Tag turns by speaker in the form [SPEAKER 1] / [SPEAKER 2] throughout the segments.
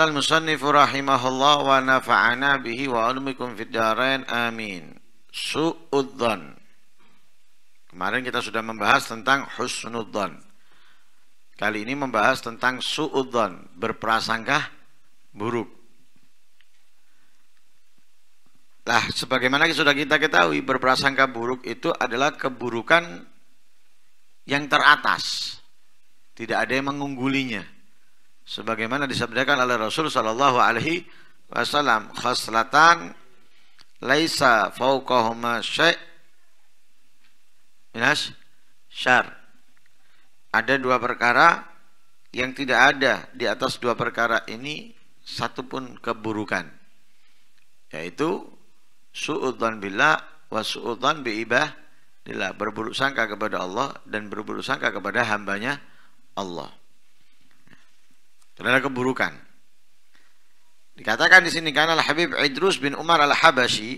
[SPEAKER 1] al-musannifu rahimahullah wa nafa'ana bihi wa وعلمكم fid darain Amin. Suudhan kemarin kita sudah membahas tentang husnudhan. kali ini membahas tentang suudhan. berprasangka buruk lah sebagaimana sudah kita ketahui berprasangka buruk itu adalah keburukan yang teratas tidak ada yang mengunggulinya sebagaimana disabdakan oleh Rasul sallallahu alaihi wasallam khaslatan laisa fauqahuma syai' minas syar ada dua perkara yang tidak ada di atas dua perkara ini satu pun keburukan yaitu su'udzan bila wa su'udzan bi ibadillah berburuk sangka kepada Allah dan berburuk sangka kepada hambanya Allah terhadap keburukan. Dikatakan di sini karena Al-Habib Idrus bin Umar Al-Habashi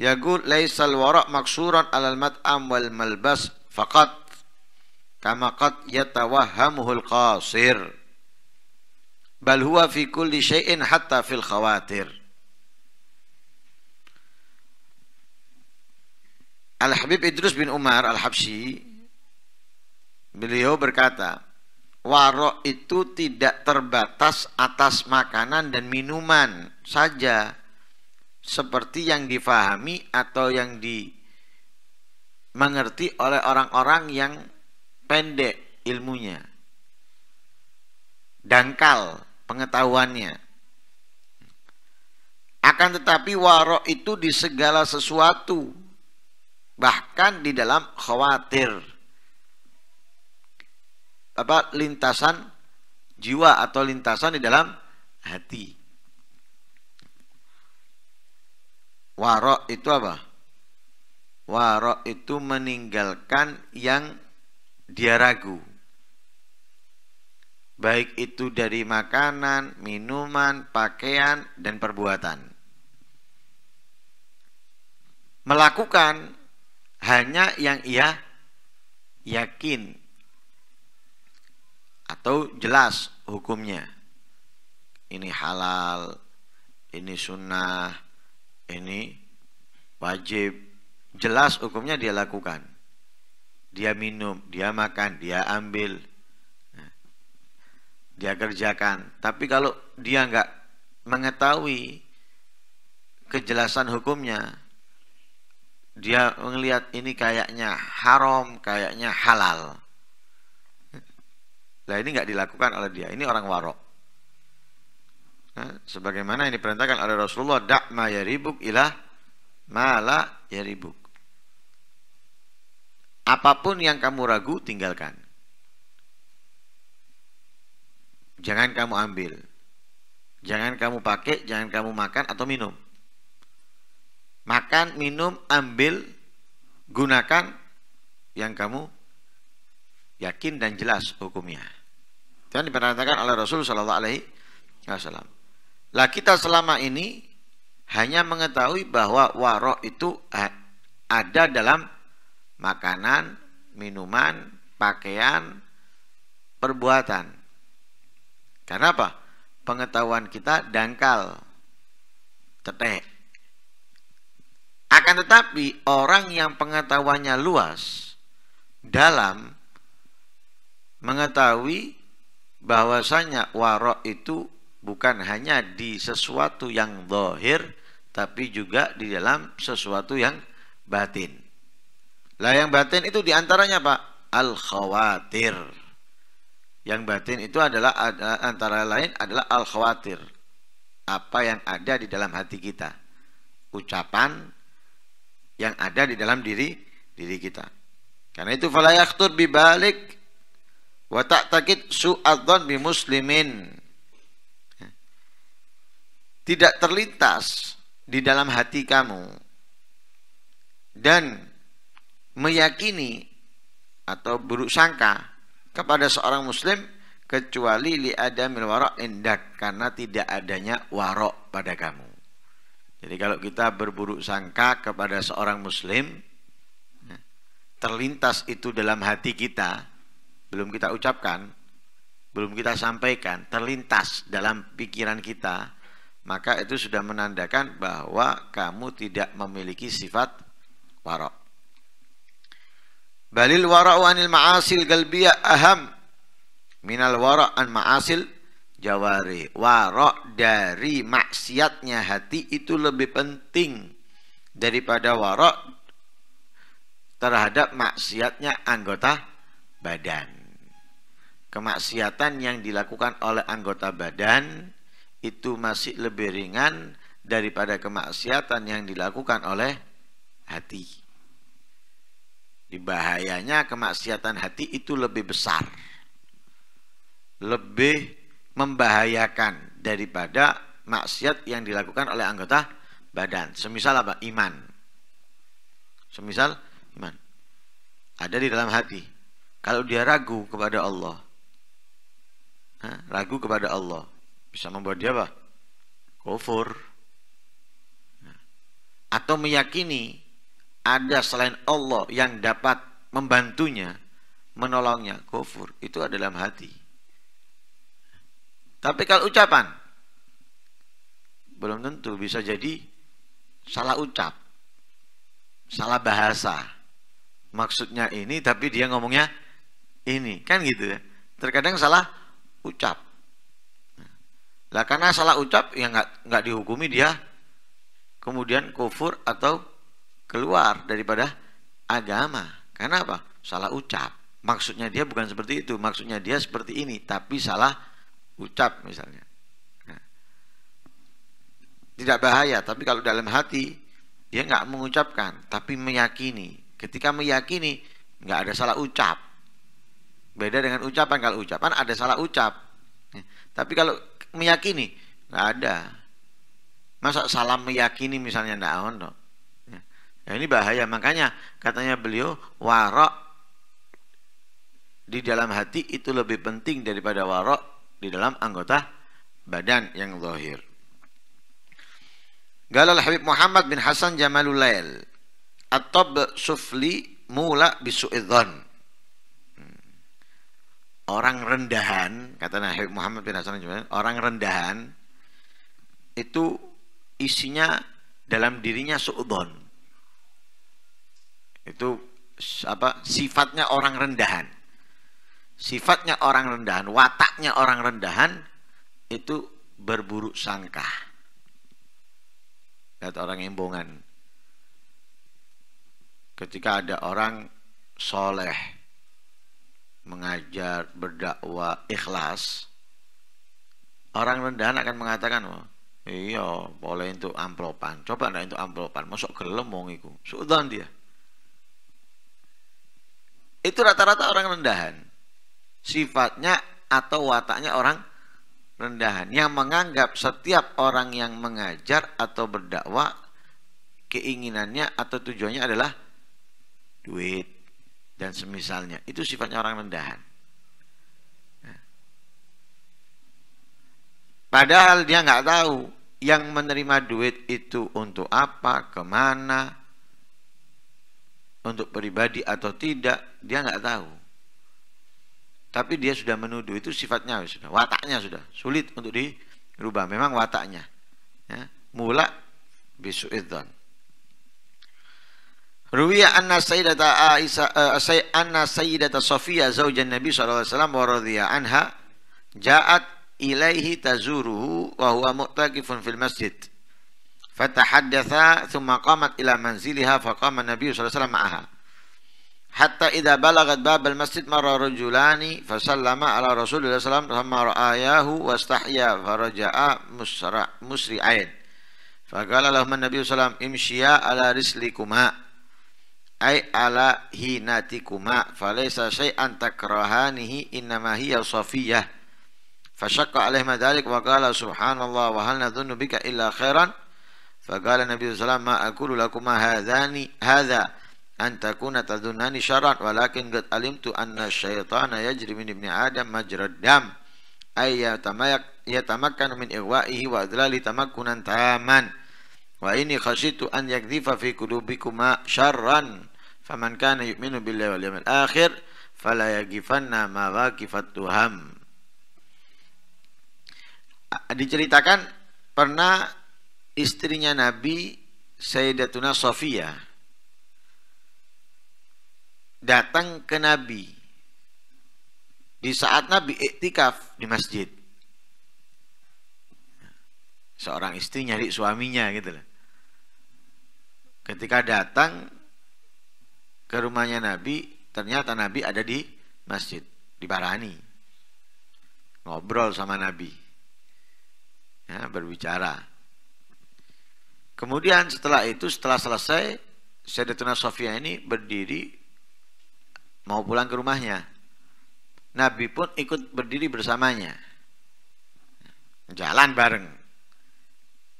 [SPEAKER 1] yaqul laisal wara' maksuran 'alal mat'am wal malbas faqat kama qad yatawahhamuhu al-qasir bal huwa fi kulli shayin hatta fil khawatir. Al-Habib Idrus bin Umar Al-Habshi beliau berkata warok itu tidak terbatas atas makanan dan minuman saja seperti yang difahami atau yang dimengerti oleh orang-orang yang pendek ilmunya dangkal pengetahuannya akan tetapi warok itu di segala sesuatu bahkan di dalam khawatir apa lintasan jiwa atau lintasan di dalam hati. Warok itu apa? Warok itu meninggalkan yang dia ragu. Baik itu dari makanan, minuman, pakaian, dan perbuatan. Melakukan hanya yang ia yakin atau jelas hukumnya ini halal ini sunnah ini wajib jelas hukumnya dia lakukan dia minum dia makan dia ambil nah, dia kerjakan tapi kalau dia nggak mengetahui kejelasan hukumnya dia melihat ini kayaknya haram kayaknya halal lah ini nggak dilakukan oleh dia. Ini orang warok. Nah, sebagaimana yang diperintahkan oleh Rasulullah, dak ma yaribuk ilah mala yaribuk. Apapun yang kamu ragu tinggalkan. Jangan kamu ambil. Jangan kamu pakai, jangan kamu makan atau minum. Makan, minum, ambil, gunakan yang kamu yakin dan jelas hukumnya. Dan diperintahkan oleh Rasul Shallallahu Alaihi Wasallam. Lah kita selama ini hanya mengetahui bahwa warok itu ada dalam makanan, minuman, pakaian, perbuatan. Karena apa? Pengetahuan kita dangkal, tetek. Akan tetapi orang yang pengetahuannya luas dalam mengetahui bahwasanya warok itu bukan hanya di sesuatu yang dohir tapi juga di dalam sesuatu yang batin. Lah yang batin itu diantaranya pak al khawatir. Yang batin itu adalah antara lain adalah al khawatir. Apa yang ada di dalam hati kita, ucapan yang ada di dalam diri diri kita. Karena itu falayaktur bibalik wa takid su'adzan bi muslimin tidak terlintas di dalam hati kamu dan meyakini atau buruk sangka kepada seorang muslim kecuali li adamil warok indak karena tidak adanya warok pada kamu. Jadi kalau kita berburuk sangka kepada seorang muslim terlintas itu dalam hati kita belum kita ucapkan, belum kita sampaikan, terlintas dalam pikiran kita, maka itu sudah menandakan bahwa kamu tidak memiliki sifat warok. Balil wara'u anil ma'asil galbiyah aham minal warok an ma'asil jawari. Warok dari maksiatnya hati itu lebih penting daripada warok terhadap maksiatnya anggota badan kemaksiatan yang dilakukan oleh anggota badan itu masih lebih ringan daripada kemaksiatan yang dilakukan oleh hati. Bahayanya kemaksiatan hati itu lebih besar, lebih membahayakan daripada maksiat yang dilakukan oleh anggota badan. Semisal apa? Iman. Semisal iman. Ada di dalam hati. Kalau dia ragu kepada Allah, ragu kepada Allah bisa membuat dia apa? Kufur. Nah. Atau meyakini ada selain Allah yang dapat membantunya, menolongnya, kufur. Itu ada dalam hati. Tapi kalau ucapan, belum tentu bisa jadi salah ucap, salah bahasa. Maksudnya ini, tapi dia ngomongnya ini. Kan gitu ya. Terkadang salah ucap. Lah karena salah ucap yang nggak nggak dihukumi dia kemudian kufur atau keluar daripada agama. Karena apa? Salah ucap. Maksudnya dia bukan seperti itu. Maksudnya dia seperti ini tapi salah ucap misalnya. Nah. Tidak bahaya, tapi kalau dalam hati dia nggak mengucapkan tapi meyakini. Ketika meyakini nggak ada salah ucap Beda dengan ucapan. Kalau ucapan ada salah ucap. Ya. Tapi kalau meyakini, nggak ada. Masa salam meyakini misalnya ndak ono. Oh, ya. ya, ini bahaya. Makanya katanya beliau warok di dalam hati itu lebih penting daripada warok di dalam anggota badan yang zahir. Galal Habib Muhammad bin Hasan Jamalulail At-Tab Sufli Mula Bisu'idhan orang rendahan kata Nabi Muhammad bin Hasan orang rendahan itu isinya dalam dirinya suudon itu apa sifatnya orang rendahan sifatnya orang rendahan wataknya orang rendahan itu berburuk sangka kata orang embongan ketika ada orang soleh mengajar, berdakwah, ikhlas, orang rendahan akan mengatakan, wah, iya, boleh itu amplopan. Coba ndak itu amplopan, masuk gelem wong iku. Sudan dia. Itu rata-rata orang rendahan. Sifatnya atau wataknya orang rendahan yang menganggap setiap orang yang mengajar atau berdakwah keinginannya atau tujuannya adalah duit dan semisalnya itu sifatnya orang rendahan ya. padahal dia nggak tahu yang menerima duit itu untuk apa kemana untuk pribadi atau tidak dia nggak tahu tapi dia sudah menuduh itu sifatnya sudah wataknya sudah sulit untuk dirubah memang wataknya ya. mula bisu itu روي أن سيدة عائشة آه، أن سيدة صفية زوج النبي صلى الله عليه وسلم ورضي عنها جاءت إليه تزوره وهو معتكف في المسجد فتحدثا ثم قامت إلى منزلها فقام النبي صلى الله عليه وسلم معها حتى إذا بلغت باب المسجد مر رجلان فسلم على رسول الله صلى الله عليه وسلم ثم رآياه واستحيا فرجعا مسرعين فقال لهما النبي صلى الله عليه وسلم امشيا على رسلكما أي على هيناتكما فليس شيئا تكرهانه إنما هي صفية فشق عليهما ذلك وقال سبحان الله وهل نظن بك إلا خيرا فقال النبي صلى الله عليه وسلم ما أقول لكما هذان هذا أن تكون تظنان شرا ولكن قد علمت أن الشيطان يجري من ابن آدم مجرى الدم أي يتمكن من إغوائه وإذلاله تمكنا تاما Wa ini khasitu an yakdifa fi kulubikuma syarran faman kana yu'minu billahi wal yamil akhir fala yakifanna ma wakifat tuham. Diceritakan pernah istrinya Nabi Sayyidatuna Sofia datang ke Nabi di saat Nabi iktikaf di masjid seorang istri nyari suaminya gitu loh. Ketika datang ke rumahnya Nabi, ternyata Nabi ada di masjid, di barani Ngobrol sama Nabi. Ya, berbicara. Kemudian setelah itu, setelah selesai, Sayyidatuna Sofia ini berdiri mau pulang ke rumahnya. Nabi pun ikut berdiri bersamanya. Jalan bareng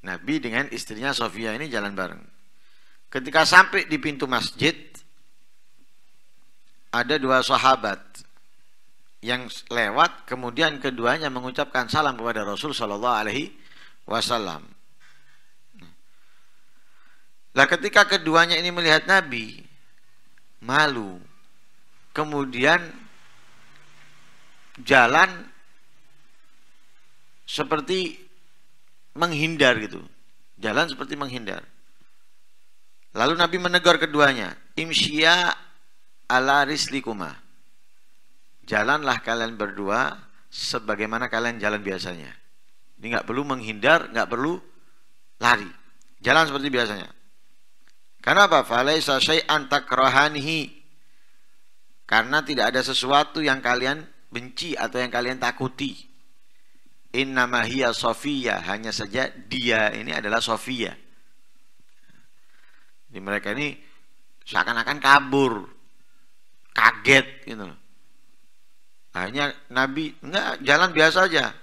[SPEAKER 1] Nabi dengan istrinya Sofia ini jalan bareng. Ketika sampai di pintu masjid, ada dua sahabat yang lewat, kemudian keduanya mengucapkan salam kepada Rasul Shallallahu Alaihi Wasallam. Nah, ketika keduanya ini melihat Nabi, malu. Kemudian jalan seperti menghindar gitu. Jalan seperti menghindar. Lalu Nabi menegur keduanya, imsya ala rislikuma. Jalanlah kalian berdua sebagaimana kalian jalan biasanya. Ini nggak perlu menghindar, nggak perlu lari. Jalan seperti biasanya. Karena apa? Falaisa syai'an takrahanihi. Karena tidak ada sesuatu yang kalian benci atau yang kalian takuti nama hia Sofia. Hanya saja dia ini adalah Sofia. Jadi mereka ini seakan-akan kabur. Kaget gitu loh. Akhirnya Nabi, enggak, jalan biasa aja.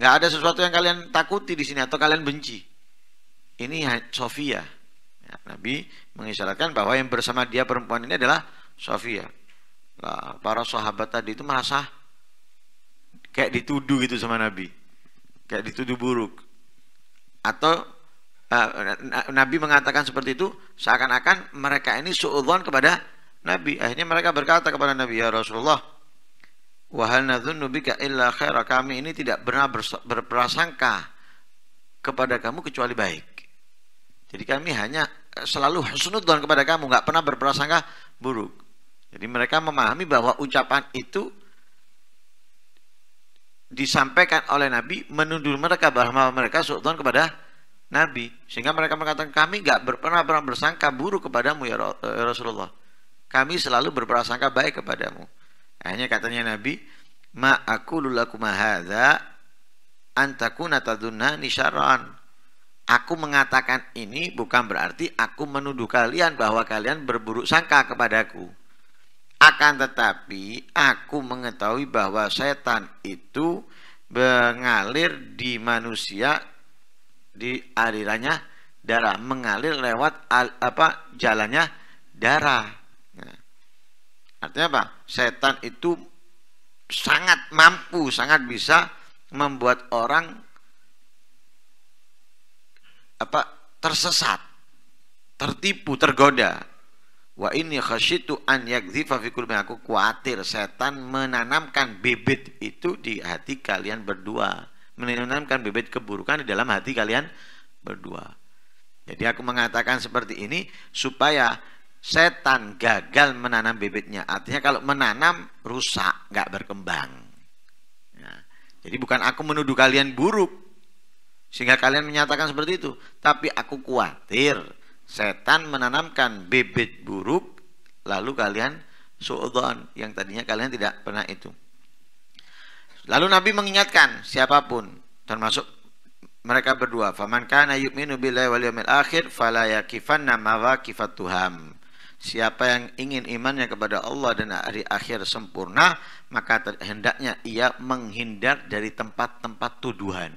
[SPEAKER 1] Enggak ada sesuatu yang kalian takuti di sini atau kalian benci. Ini Sofia. Ya, Nabi mengisyaratkan bahwa yang bersama dia perempuan ini adalah Sofia. Nah, para sahabat tadi itu merasa kayak dituduh gitu sama Nabi kayak dituduh buruk atau uh, Nabi mengatakan seperti itu seakan-akan mereka ini suudzon kepada Nabi akhirnya mereka berkata kepada Nabi ya Rasulullah wahal nadzunnu bika illa khaira kami ini tidak pernah berprasangka kepada kamu kecuali baik jadi kami hanya eh, selalu husnudzon kepada kamu nggak pernah berprasangka buruk jadi mereka memahami bahwa ucapan itu disampaikan oleh Nabi menuduh mereka bahwa mereka sultan kepada Nabi sehingga mereka mengatakan kami nggak pernah pernah bersangka buruk kepadamu ya eh, Rasulullah kami selalu berprasangka baik kepadamu hanya katanya Nabi ma aku lulaku hadza antaku nataduna nisharan aku mengatakan ini bukan berarti aku menuduh kalian bahwa kalian berburuk sangka kepadaku akan tetapi aku mengetahui bahwa setan itu mengalir di manusia di alirannya darah, mengalir lewat al, apa jalannya darah. Nah, artinya apa? Setan itu sangat mampu, sangat bisa membuat orang apa tersesat, tertipu, tergoda. Wa ini khasyitu an yakzifa fi qulubi aku khawatir setan menanamkan bibit itu di hati kalian berdua, menanamkan bibit keburukan di dalam hati kalian berdua. Jadi aku mengatakan seperti ini supaya setan gagal menanam bibitnya. Artinya kalau menanam rusak, nggak berkembang. Ya. jadi bukan aku menuduh kalian buruk sehingga kalian menyatakan seperti itu, tapi aku khawatir Setan menanamkan bibit buruk lalu kalian suudon yang tadinya kalian tidak pernah itu. Lalu Nabi mengingatkan siapapun termasuk mereka berdua, "Faman kana yu'minu billahi wal yawmil akhir fala yakifanna tuham." Siapa yang ingin imannya kepada Allah dan hari akhir sempurna, maka hendaknya ia menghindar dari tempat-tempat tuduhan.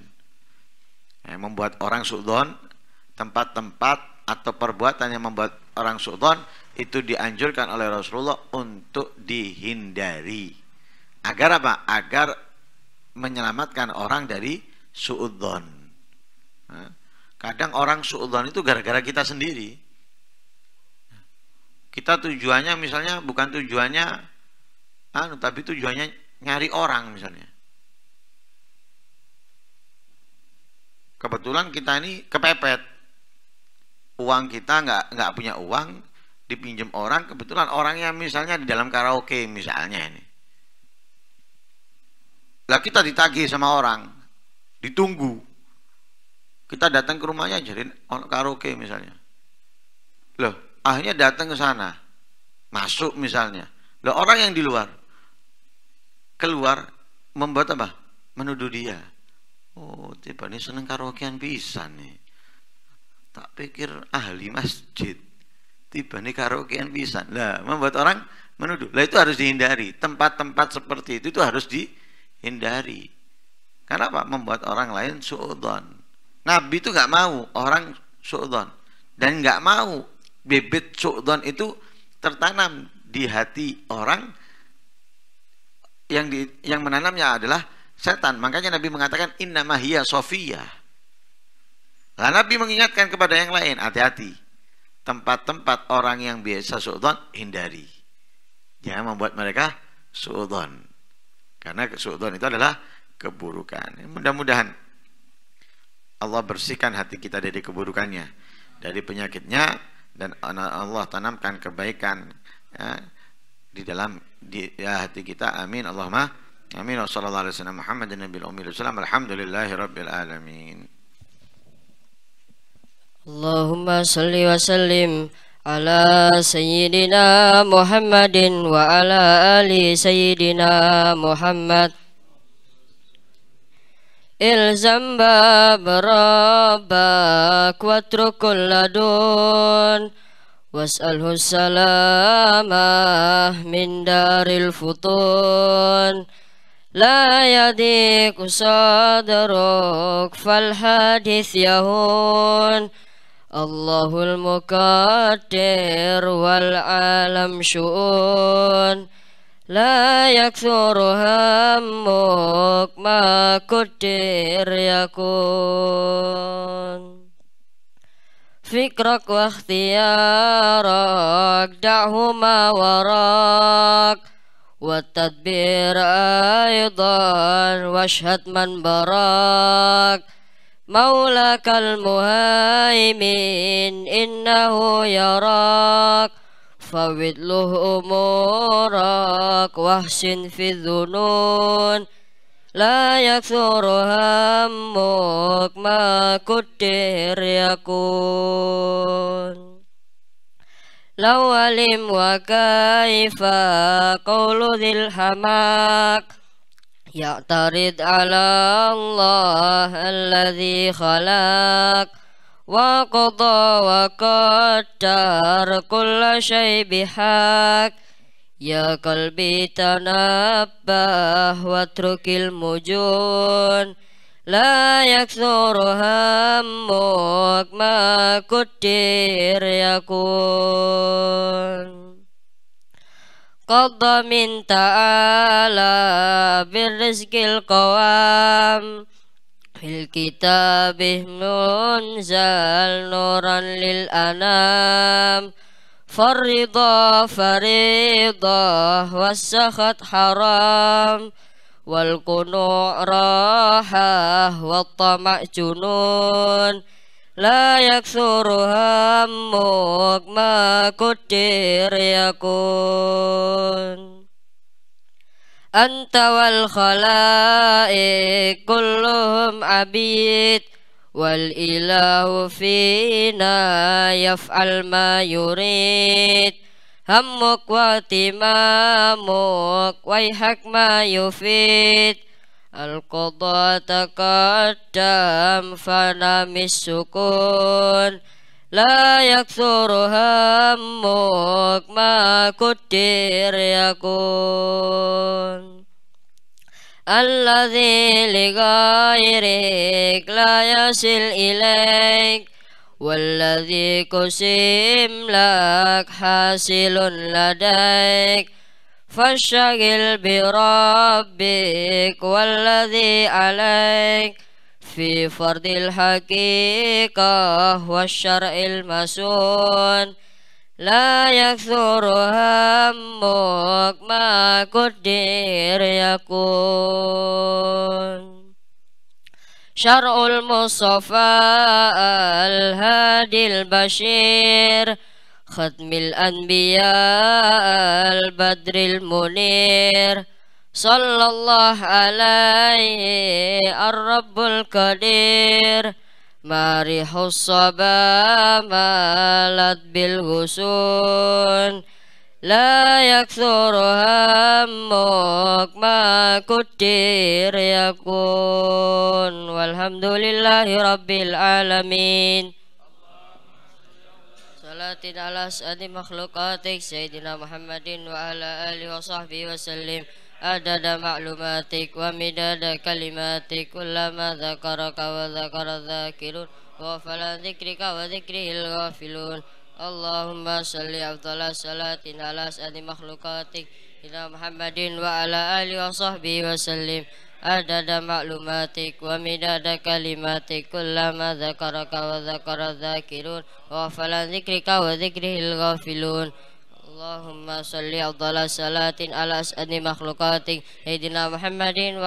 [SPEAKER 1] membuat orang sudon, tempat-tempat atau perbuatan yang membuat orang sultan itu dianjurkan oleh Rasulullah untuk dihindari. Agar apa? Agar menyelamatkan orang dari suudon. Nah, kadang orang suudon itu gara-gara kita sendiri. Kita tujuannya misalnya bukan tujuannya anu tapi tujuannya nyari orang misalnya. Kebetulan kita ini kepepet uang kita nggak nggak punya uang dipinjam orang kebetulan orangnya misalnya di dalam karaoke misalnya ini lah kita ditagih sama orang ditunggu kita datang ke rumahnya jadi karaoke misalnya loh akhirnya datang ke sana masuk misalnya loh orang yang di luar keluar membuat apa menuduh dia oh tiba ini seneng karaokean bisa nih tak pikir ahli masjid tiba nih karaokean bisa lah membuat orang menuduh lah itu harus dihindari tempat-tempat seperti itu itu harus dihindari karena apa membuat orang lain suudon Nabi itu nggak mau orang suudon dan nggak mau bibit suudon itu tertanam di hati orang yang di, yang menanamnya adalah setan makanya Nabi mengatakan inna mahiyya sofiyah Nah, Nabi mengingatkan kepada yang lain, hati-hati. Tempat-tempat orang yang biasa suudon, hindari. Jangan membuat mereka suudon. Karena suudon itu adalah keburukan. Mudah-mudahan Allah bersihkan hati kita dari keburukannya, dari penyakitnya, dan Allah tanamkan kebaikan ya, di dalam di, ya, hati kita. Amin. Allahumma. Amin. Wassalamualaikum warahmatullahi wabarakatuh. Muhammadin Alhamdulillahi Rabbil Alamin.
[SPEAKER 2] Allahumma salli wa sallim ala sayyidina Muhammadin wa ala ali sayyidina Muhammad Ilzam bab rabbak watrukul ladun Was'alhu salamah min daril futun لا يضيق صدرك فالحديث يهون الله المقدر والعالم شؤون لا يكثر همك ما قدر يكون فكرك واختيارك دعهما وراك والتدبير أيضا واشهد من براك maulakal muhaimin innahu yarak fawidluh umurak wahsin fi dhunun la yaksuru hammuk ma kudir yakun lawalim wa kaifa qawludhil hamak يعترض على الله الذي خلق وقضى وقدر كل شيء بحق يا قلبي تنبه واترك المجون لا يكثر همك ما قدر يكون قضى من تعالى بالرزق القوام في الكتاب منزل نورا للأنام فالرضا فريضة والسخط حرام والقنوع راحة والطمع جنون layak suruh hamuk makut yakun antawal khalaik kulluhum abid wal ilahu fina yaf'al ma yurid hamuk wa timamuk waihak ma yufid القضاء تقدم فنم السكون لا يكثر همك ما قدر يكون الذي لغيرك لا يصل إليك والذي قسم لك حاصل لديك فاشتغل بربك والذي عليك في فرض الحقيقة والشرع المسون لا يكثر همك ما قدر يكون شرع المصطفى الهادي البشير khatmil anbiya al badril munir sallallahu alaihi ar rabbul qadir mari husaba malat bil husun la yakthur hammuk ma kutir yakun walhamdulillahi rabbil alamin salatin ala asadi makhlukatik Sayyidina Muhammadin wa ala alihi wa sahbihi wa sallim Adada ma'lumatik wa midada kalimatik Kullama zakaraka wa zakara zakirun Wafalan zikrika wa zikrihil ghafilun Allahumma salli abdala salatin ala asadi makhlukatik Sayyidina Muhammadin wa ala alihi wa sahbihi wa sallim adada maklumatik wa midada kalimatik kullama zakaraka wa zakara zakirun wa falan zikrika wa zikrihil ghafilun Allahumma salli adala salatin ala asadni makhlukatik Hidina Muhammadin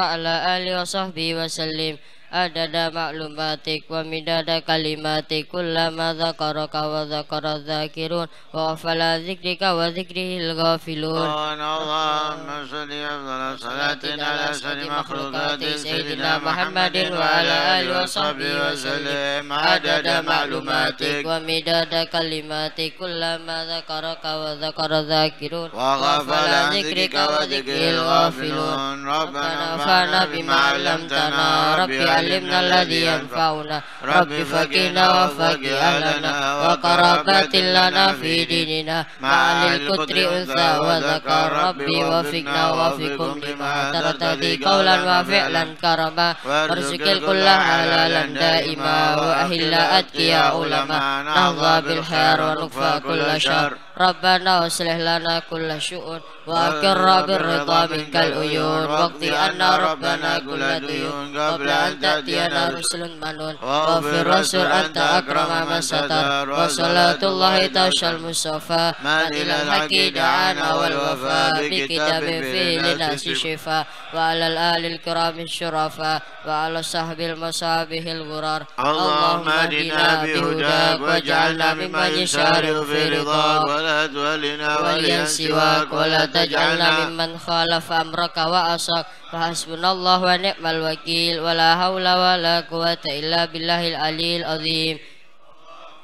[SPEAKER 2] عدد معلوماتك ومداد كلماتك كلما ذكرك وذكر الذاكرون وغفل ذكرك وذكره الغافلون اللهم صل أفضل صلاة على سيد مخلوقات سيدنا محمد وعلى آله وصحبه وسلم عدد معلوماتك ومداد كلماتك كلما ذكرك وذكر الذاكرون وغفل ذكرك وذكره الغافلون
[SPEAKER 1] ربنا
[SPEAKER 2] وفعنا بما علمتنا ربي علمنا الذي ينفعنا رب فكنا وفق أهلنا وقرابات لنا في ديننا مع الكتر أنثى وذكر ربي وفقنا وفقكم لما ترتدي قولا وفعلا كرما وارزق الكل حلالا دائما وأهل يا علما نهضى بالخير ونكفى كل شر ربنا اصلح لنا كل شؤون واكر آه، بالرضا منك العيون واقضي عنا ربنا كل ديون قبل أن تأتينا رسل منون وفي الرسل أنت أكرم من ستر وصلاة الله تغشى المصطفى من إلى الحق دعانا والوفاء بكتاب فيه للناس شفاء وعلى الآل الكرام الشرفاء وعلى صحب المصابه الغرار اللهم
[SPEAKER 1] اهدنا
[SPEAKER 2] بهداك واجعلنا ممن يسارع في رضاك أجولنا ولين سواك ولا تجعلنا ممن خالف أمرك وأصاك فحسبنا الله ونعم الوكيل ولا حول ولا قوة إلا بالله العلي العظيم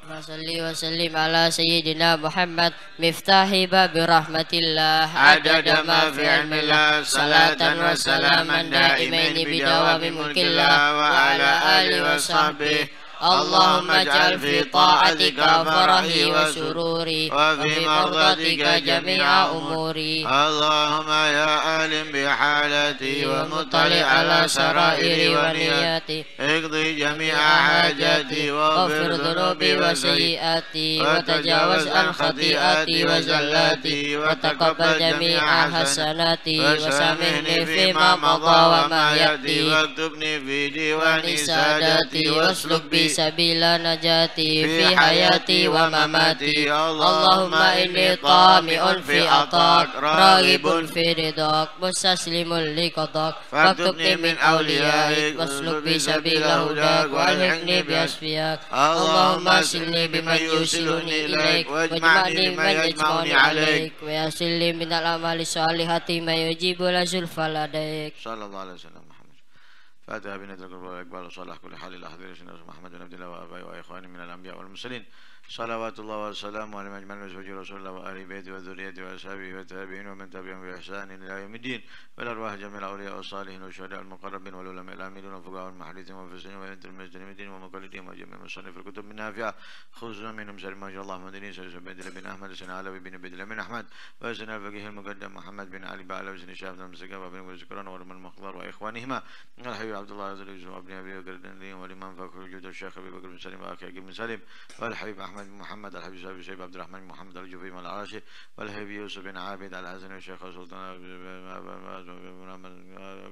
[SPEAKER 2] Masalli wa sallim ala Sayyidina Muhammad Miftahi babi rahmatillah Adada ma fi ilmillah Salatan wa salaman da'imaini Bidawami mulkillah Wa ala alihi wa sahbihi اللهم اجعل في طاعتك فرحي وسروري وفي مرضتك جميع أموري اللهم يا عالم بحالتي ومطلع على سرائري ونياتي
[SPEAKER 1] اقضي جميع حاجاتي واغفر
[SPEAKER 2] ذنوبي وسيئاتي وتجاوز عن خطيئاتي وزلاتي وتقبل جميع حسناتي وسامحني فيما مضى وما يأتي واكتبني
[SPEAKER 1] في ديوان
[SPEAKER 2] سادتي واسلك بي sabila najati fi hayati wa mamati Allahumma inni tami'un fi atak Ragibun fi ridak Musaslimun li kodak Faktubni min awliyaik Masluk bi sabila hudak Walhikni bi asfiyak Allahumma silni bima yusiluni ilaik Wajma'ni man yajma'uni alaik Wa yasili min al-amali salihati Mayujibu la zulfa ladaik Sallallahu alaihi
[SPEAKER 1] فاتها بنذر اقبال وصالح كل حال الى سيدنا محمد بن عبد الله وابائه واخوانه من الانبياء والمرسلين صلوات الله وسلامه على مجمع المسجد رسول الله وآل بيته وذريته وأصحابه وتابعين ومن تبعهم بإحسان إلى يوم الدين والأرواح جميع الأولياء والصالحين والشهداء المقربين والعلماء العاملين والفقهاء والمحدثين والمفسرين وأئمة المدين ومقلدين وجميع مصنف الكتب من نافعة خصوصا منهم سلم ما شاء الله مدني سيدنا بن بن أحمد سنة علوي بن بدر بن أحمد وسيدنا الفقيه المقدم محمد بن علي بعلوي سن شاف بن مسكب وابن زكران ورم المخضر وإخوانهما الحبيب عبد الله عز وجل وابن أبي بكر والإمام فخر الجود الشيخ أبي بكر بن سليم وأخي بن سليم والحبيب أحمد بن محمد الحبيب بن شيبة عبد الرحمن بن محمد الجوفي العراشي والهبي يوسف بن عابد الحسن الشيخ سلطان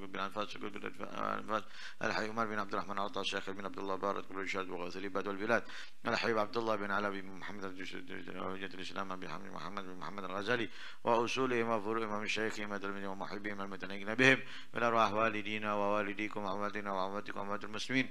[SPEAKER 1] بن أنفاس الحي عمر بن عبد الرحمن عطا الشيخ بن عبد الله بارد كل رشاد وغزلي بدو البلاد الحبيب عبد الله بن علوي بن محمد حجة الإسلام أبي حمد محمد بن محمد الغزالي وأصولهم وفروعهم من شيخهم وتلميذهم ومحبهم المتنقين بهم من أرواح والدينا ووالديكم وأمواتنا وأمواتكم وأموات المسلمين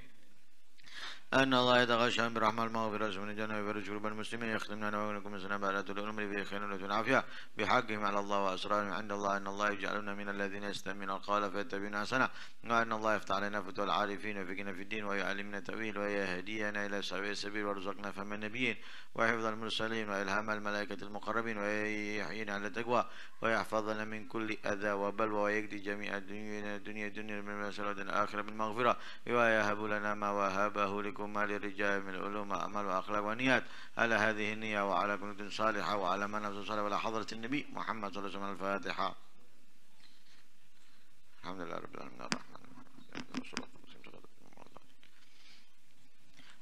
[SPEAKER 1] أن الله يتغشى برحمة المغفرة من الجنة ويفرج قلوب المسلمين يخدمنا أنا وإنكم من سلام على الأمر في خير والعافية بحقهم على الله وأسرارهم عند الله أن الله يجعلنا من الذين يستمعون القول فيتبعون أحسنه وأن الله يفتح علينا فتوى العارفين وفقنا في الدين ويعلمنا تأويل ويهدينا إلى سبيل السبيل ورزقنا فهم النبيين وحفظ المرسلين وإلهام الملائكة المقربين ويحيينا على التقوى ويحفظنا من كل أذى وبلوى ويقضي جميع الدنيا الدنيا الدنيا من الآخرة بالمغفرة ويهب لنا ما وهبه لكم منكم ما للرجال من العلوم أعمال وأخلاق ونيات على هذه النية وعلى بنود صالحة وعلى من نفسه صالح وعلى حضرة النبي محمد صلى الله عليه وسلم الفاتحة الحمد لله رب العالمين الرحمن الرحيم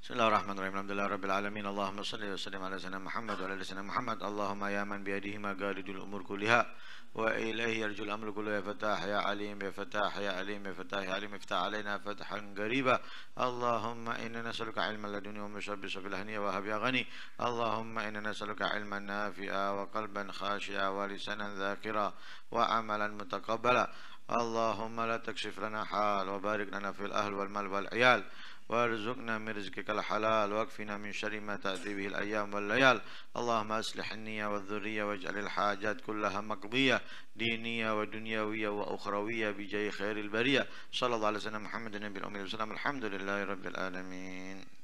[SPEAKER 1] بسم الله الرحمن الرحيم الحمد لله رب العالمين اللهم صل وسلم على سيدنا محمد وعلى سيدنا محمد اللهم يا من بيده مقاليد الامور كلها واليه يرجو الامر كله يا فتاح يا عليم يا فتاح يا عليم يا فتاح يا عليم افتح علينا فتحا قريبا اللهم انا نسالك علما لدني ومشبشا في الهنيه وهب يا غني اللهم انا نسالك علما نافعا وقلبا خاشعا ولسانا ذاكرا وعملا متقبلا اللهم لا تكشف لنا حال وبارك لنا في الاهل والمال والعيال وارزقنا من رزقك الحلال واكفنا من شر ما تأذي به الأيام والليال اللهم أصلح النية والذرية واجعل الحاجات كلها مقضية دينية ودنيوية وأخروية بجاي خير البرية صلى الله عليه وسلم محمد النبي الأمي والسلام الحمد لله رب العالمين